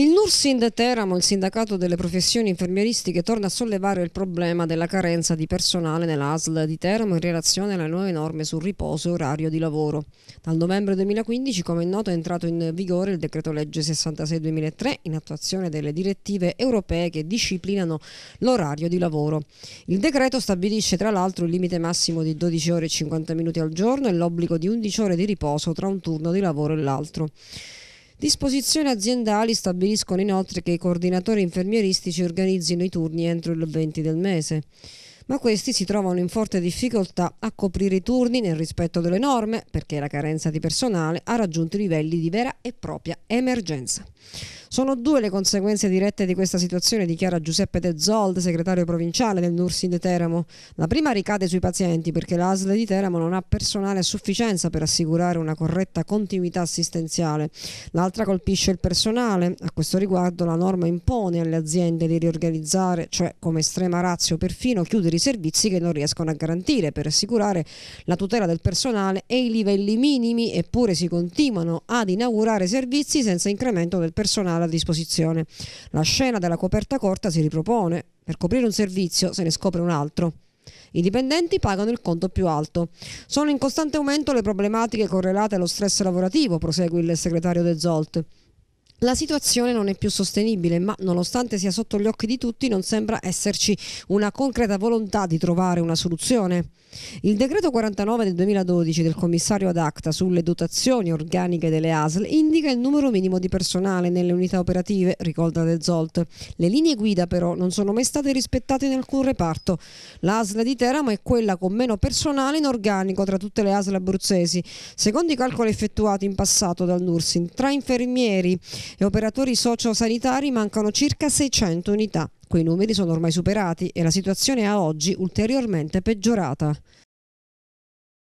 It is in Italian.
Il NURSIND Teramo, il sindacato delle professioni infermieristiche, torna a sollevare il problema della carenza di personale nell'ASL di Teramo in relazione alle nuove norme sul riposo e orario di lavoro. Dal novembre 2015, come è noto, è entrato in vigore il decreto legge 66-2003 in attuazione delle direttive europee che disciplinano l'orario di lavoro. Il decreto stabilisce tra l'altro il limite massimo di 12 ore e 50 minuti al giorno e l'obbligo di 11 ore di riposo tra un turno di lavoro e l'altro. Disposizioni aziendali stabiliscono inoltre che i coordinatori infermieristici organizzino i turni entro il 20 del mese ma questi si trovano in forte difficoltà a coprire i turni nel rispetto delle norme perché la carenza di personale ha raggiunto livelli di vera e propria emergenza. Sono due le conseguenze dirette di questa situazione, dichiara Giuseppe De Zold, segretario provinciale del Nursing di Teramo. La prima ricade sui pazienti perché l'ASL di Teramo non ha personale a sufficienza per assicurare una corretta continuità assistenziale. L'altra colpisce il personale. A questo riguardo la norma impone alle aziende di riorganizzare, cioè come estrema razio perfino chiudere i servizi che non riescono a garantire per assicurare la tutela del personale e i livelli minimi, eppure si continuano ad inaugurare servizi senza incremento del personale sala a disposizione. La scena della coperta corta si ripropone. Per coprire un servizio se ne scopre un altro. I dipendenti pagano il conto più alto. Sono in costante aumento le problematiche correlate allo stress lavorativo, prosegue il segretario De Zolt. La situazione non è più sostenibile, ma nonostante sia sotto gli occhi di tutti non sembra esserci una concreta volontà di trovare una soluzione. Il decreto 49 del 2012 del commissario ad acta sulle dotazioni organiche delle ASL indica il numero minimo di personale nelle unità operative, ricorda del Zolt. Le linee guida però non sono mai state rispettate in alcun reparto. L'ASL di Teramo è quella con meno personale in organico tra tutte le ASL abruzzesi. Secondo i calcoli effettuati in passato dal Nursin, tra infermieri e operatori sociosanitari mancano circa 600 unità. Quei numeri sono ormai superati e la situazione è oggi ulteriormente peggiorata.